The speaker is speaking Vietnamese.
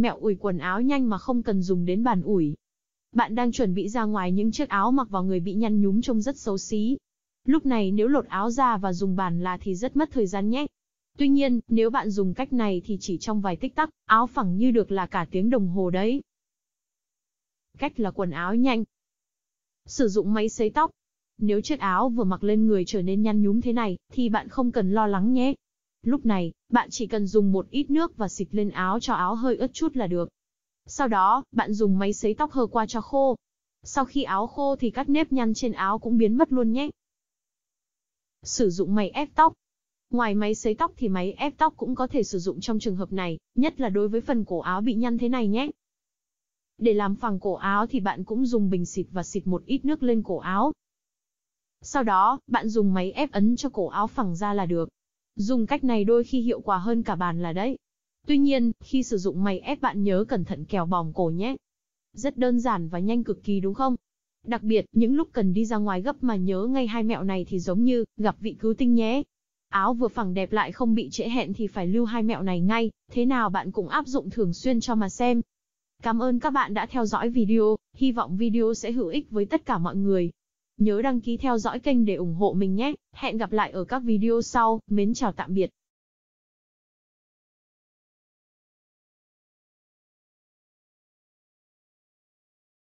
mẹo ủi quần áo nhanh mà không cần dùng đến bàn ủi. Bạn đang chuẩn bị ra ngoài những chiếc áo mặc vào người bị nhăn nhúm trông rất xấu xí. Lúc này nếu lột áo ra và dùng bàn là thì rất mất thời gian nhé. Tuy nhiên, nếu bạn dùng cách này thì chỉ trong vài tích tắc, áo phẳng như được là cả tiếng đồng hồ đấy. Cách là quần áo nhanh. Sử dụng máy sấy tóc. Nếu chiếc áo vừa mặc lên người trở nên nhăn nhúm thế này, thì bạn không cần lo lắng nhé. Lúc này, bạn chỉ cần dùng một ít nước và xịt lên áo cho áo hơi ướt chút là được. Sau đó, bạn dùng máy sấy tóc hơ qua cho khô. Sau khi áo khô thì các nếp nhăn trên áo cũng biến mất luôn nhé. Sử dụng máy ép tóc. Ngoài máy sấy tóc thì máy ép tóc cũng có thể sử dụng trong trường hợp này, nhất là đối với phần cổ áo bị nhăn thế này nhé. Để làm phẳng cổ áo thì bạn cũng dùng bình xịt và xịt một ít nước lên cổ áo. Sau đó, bạn dùng máy ép ấn cho cổ áo phẳng ra là được. Dùng cách này đôi khi hiệu quả hơn cả bàn là đấy. Tuy nhiên, khi sử dụng mày ép bạn nhớ cẩn thận kéo bòm cổ nhé. Rất đơn giản và nhanh cực kỳ đúng không? Đặc biệt, những lúc cần đi ra ngoài gấp mà nhớ ngay hai mẹo này thì giống như gặp vị cứu tinh nhé. Áo vừa phẳng đẹp lại không bị trễ hẹn thì phải lưu hai mẹo này ngay, thế nào bạn cũng áp dụng thường xuyên cho mà xem. Cảm ơn các bạn đã theo dõi video, hy vọng video sẽ hữu ích với tất cả mọi người. Nhớ đăng ký theo dõi kênh để ủng hộ mình nhé. Hẹn gặp lại ở các video sau. Mến chào tạm biệt.